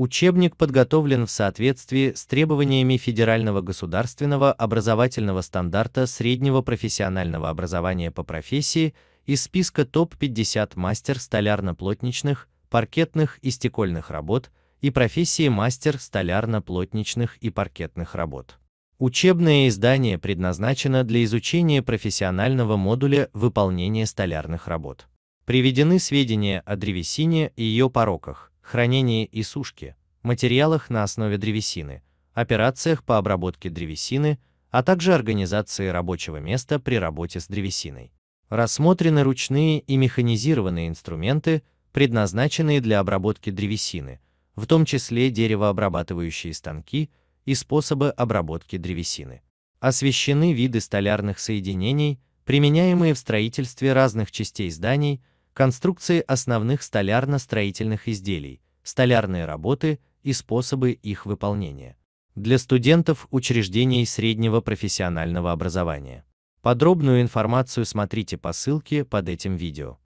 Учебник подготовлен в соответствии с требованиями Федерального государственного образовательного стандарта среднего профессионального образования по профессии из списка топ-50 мастер столярно-плотничных, паркетных и стекольных работ и профессии мастер столярно-плотничных и паркетных работ. Учебное издание предназначено для изучения профессионального модуля выполнения столярных работ. Приведены сведения о древесине и ее пороках, хранении и сушке, материалах на основе древесины, операциях по обработке древесины, а также организации рабочего места при работе с древесиной. Рассмотрены ручные и механизированные инструменты, предназначенные для обработки древесины, в том числе деревообрабатывающие станки и способы обработки древесины. Освещены виды столярных соединений, применяемые в строительстве разных частей зданий, конструкции основных столярно-строительных изделий, столярные работы и способы их выполнения. Для студентов учреждений среднего профессионального образования. Подробную информацию смотрите по ссылке под этим видео.